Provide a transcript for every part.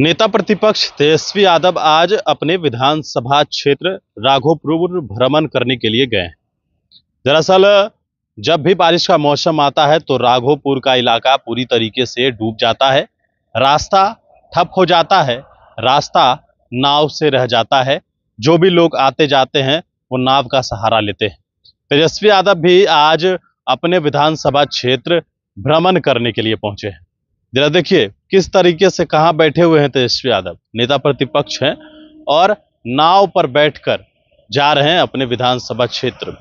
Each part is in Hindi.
नेता प्रतिपक्ष तेजस्वी यादव आज अपने विधानसभा क्षेत्र राघोपुर भ्रमण करने के लिए गए दरअसल जब भी बारिश का मौसम आता है तो राघोपुर का इलाका पूरी तरीके से डूब जाता है रास्ता ठप हो जाता है रास्ता नाव से रह जाता है जो भी लोग आते जाते हैं वो नाव का सहारा लेते हैं तेजस्वी यादव भी आज अपने विधानसभा क्षेत्र भ्रमण करने के लिए पहुंचे हैं जरा देखिए किस तरीके से कहाँ बैठे हुए हैं तेजस्वी यादव नेता प्रतिपक्ष हैं और नाव पर बैठकर जा रहे हैं अपने विधानसभा क्षेत्र में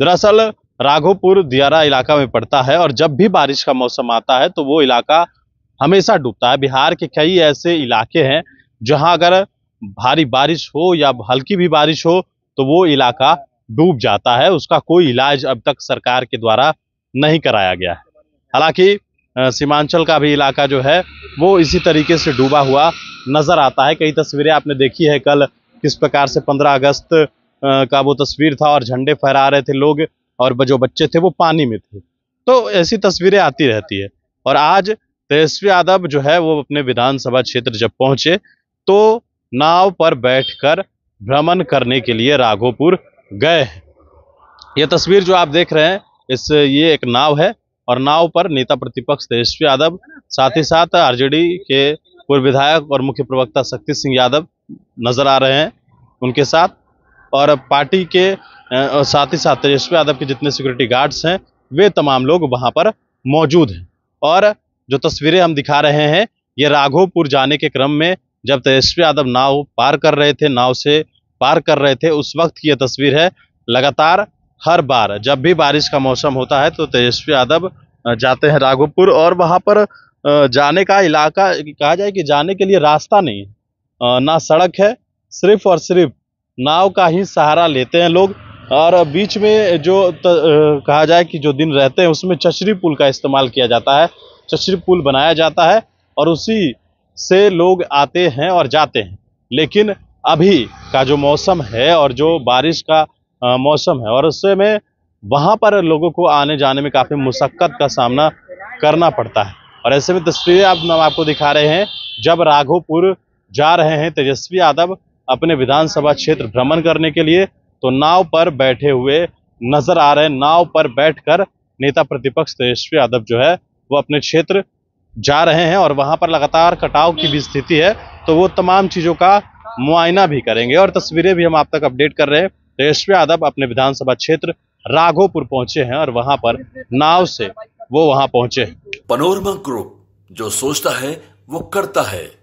दरअसल राघोपुर दियारा इलाका में पड़ता है और जब भी बारिश का मौसम आता है तो वो इलाका हमेशा डूबता है बिहार के कई ऐसे इलाके हैं जहाँ अगर भारी बारिश हो या हल्की भी बारिश हो तो वो इलाका डूब जाता है उसका कोई इलाज अब तक सरकार के द्वारा नहीं कराया गया है हालांकि सीमांचल का भी इलाका जो है वो इसी तरीके से डूबा हुआ नज़र आता है कई तस्वीरें आपने देखी है कल किस प्रकार से पंद्रह अगस्त का वो तस्वीर था और झंडे फहरा रहे थे लोग और जो बच्चे थे वो पानी में थे तो ऐसी तस्वीरें आती रहती है और आज तेजस्वी यादव जो है वो अपने विधानसभा क्षेत्र जब पहुंचे तो नाव पर बैठकर भ्रमण करने के लिए राघोपुर गए हैं ये तस्वीर जो आप देख रहे हैं इस ये एक नाव है और नाव पर नेता प्रतिपक्ष तेजस्वी यादव साथ ही साथ आरजेडी के पूर्व विधायक और मुख्य प्रवक्ता शक्ति सिंह यादव नजर आ रहे हैं उनके साथ और पार्टी के साथ ही साथ तेजस्वी यादव के जितने सिक्योरिटी गार्ड्स हैं वे तमाम लोग वहां पर मौजूद हैं और जो तस्वीरें हम दिखा रहे हैं ये राघोपुर जाने के क्रम में जब तेजस्वी यादव नाव पार कर रहे थे नाव से पार कर रहे थे उस वक्त की यह तस्वीर है लगातार हर बार जब भी बारिश का मौसम होता है तो तेजस्वी यादव जाते हैं राघोपुर और वहाँ पर जाने का इलाका कहा जाए कि जाने के लिए रास्ता नहीं ना सड़क है सिर्फ और सिर्फ नाव का ही सहारा लेते हैं लोग और बीच में जो त, कहा जाए कि जो दिन रहते हैं उसमें चचरी पुल का इस्तेमाल किया जाता है चचरी पुल बनाया जाता है और उसी से लोग आते हैं और जाते हैं लेकिन अभी का जो मौसम है और जो बारिश का मौसम है और उससे में वहाँ पर लोगों को आने जाने में काफ़ी मुशक्क़त का सामना करना पड़ता है और ऐसे में तस्वीरें आप हम आपको दिखा रहे हैं जब राघोपुर जा रहे हैं तेजस्वी यादव अपने विधानसभा क्षेत्र भ्रमण करने के लिए तो नाव पर बैठे हुए नजर आ रहे हैं नाव पर बैठकर नेता प्रतिपक्ष तेजस्वी यादव जो है वो अपने क्षेत्र जा रहे हैं और वहाँ पर लगातार कटाव की भी स्थिति है तो वो तमाम चीज़ों का मुआयना भी करेंगे और तस्वीरें भी हम आप तक अपडेट कर रहे हैं तेजस्वी यादव अपने विधानसभा क्षेत्र राघोपुर पहुंचे हैं और वहां पर नाव से वो वहां पहुंचे पनोरमा ग्रुप जो सोचता है वो करता है